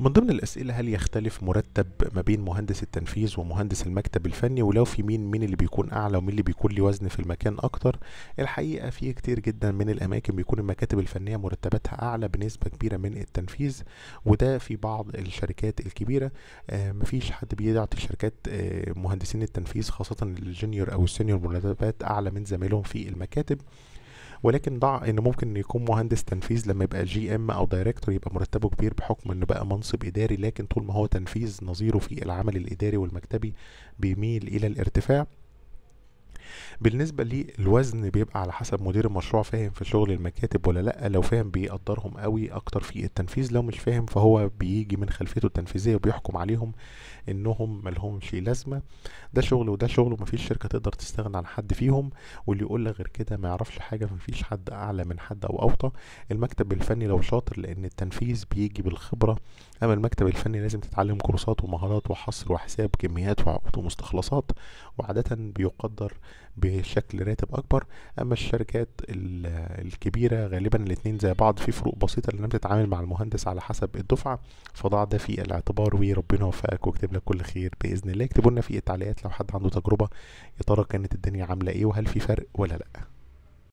من ضمن الأسئلة هل يختلف مرتب ما بين مهندس التنفيذ ومهندس المكتب الفني ولو في مين مين اللي بيكون أعلى ومين اللي بيكون ليه وزن في المكان أكتر الحقيقة في كتير جدا من الأماكن بيكون المكاتب الفنية مرتباتها أعلى بنسبة كبيرة من التنفيذ وده في بعض الشركات الكبيرة آه، مفيش حد بيعطي الشركات آه، مهندسين التنفيذ خاصة الجونيور أو السينيور مرتبات أعلى من زمايلهم في المكاتب ولكن ضع ان ممكن يكون مهندس تنفيذ لما يبقى جي ام او دايركتور يبقى مرتبه كبير بحكم انه بقى منصب اداري لكن طول ما هو تنفيذ نظيره في العمل الاداري والمكتبي بيميل الى الارتفاع بالنسبة للوزن بيبقى على حسب مدير المشروع فاهم في شغل المكاتب ولا لأ لو فاهم بيقدرهم قوي أكتر في التنفيذ لو مش فاهم فهو بيجي من خلفيته التنفيذية وبيحكم عليهم انهم ملهمش لازمه ده شغل وده شغل ومفيش شركه تقدر تستغنى عن حد فيهم واللي يقول لك غير كده ما يعرفش حاجه مفيش حد اعلى من حد او اوطى المكتب الفني لو شاطر لان التنفيذ بيجي بالخبره اما المكتب الفني لازم تتعلم كورسات ومهارات وحصر وحساب كميات وعقود ومستخلصات وعاده بيقدر بشكل راتب اكبر اما الشركات الكبيره غالبا الاتنين زي بعض في فروق بسيطه لانها بتتعامل مع المهندس على حسب الدفعه فضع ده في الاعتبار وربنا يوفقك واكتب لنا كل خير باذن الله اكتبوا لنا في إيه التعليقات لو حد عنده تجربه يا ترى كانت الدنيا عامله ايه وهل في فرق ولا لا